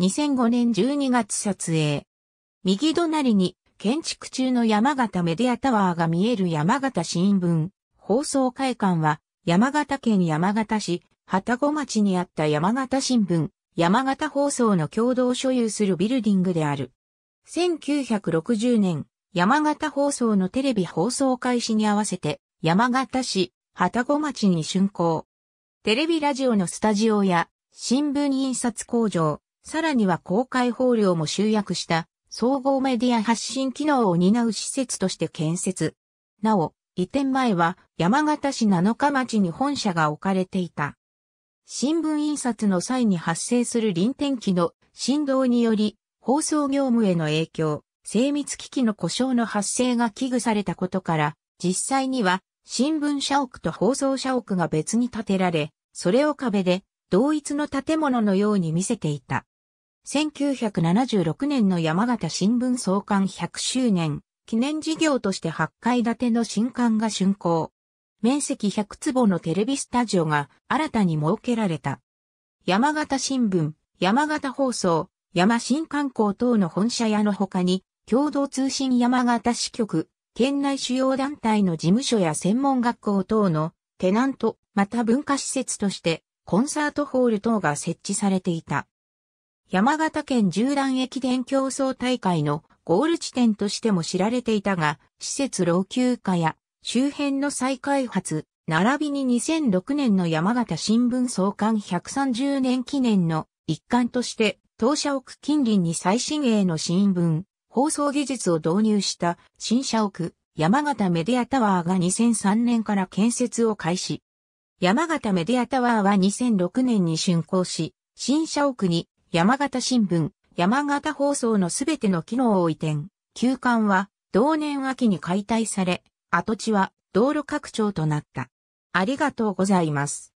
2005年12月撮影。右隣に建築中の山形メディアタワーが見える山形新聞放送会館は山形県山形市旗子町にあった山形新聞山形放送の共同所有するビルディングである。1960年山形放送のテレビ放送開始に合わせて山形市旗子町に竣工。テレビラジオのスタジオや新聞印刷工場、さらには公開放料も集約した総合メディア発信機能を担う施設として建設。なお、移転前は山形市七日町に本社が置かれていた。新聞印刷の際に発生する臨転機の振動により放送業務への影響、精密機器の故障の発生が危惧されたことから、実際には新聞社屋と放送社屋が別に建てられ、それを壁で同一の建物のように見せていた。1976年の山形新聞創刊100周年記念事業として8階建ての新館が竣工。面積100坪のテレビスタジオが新たに設けられた。山形新聞、山形放送、山新観光等の本社屋の他に、共同通信山形支局、県内主要団体の事務所や専門学校等のテナント、また文化施設として、コンサートホール等が設置されていた。山形県縦断駅伝競争大会のゴール地点としても知られていたが、施設老朽化や周辺の再開発、並びに2006年の山形新聞創刊130年記念の一環として、当社屋近隣に最新鋭の新聞、放送技術を導入した新社屋山形メディアタワーが2003年から建設を開始。山形メディアタワーは2006年に竣工し、新社屋に山形新聞、山形放送のすべての機能を移転。休館は同年秋に解体され、跡地は道路拡張となった。ありがとうございます。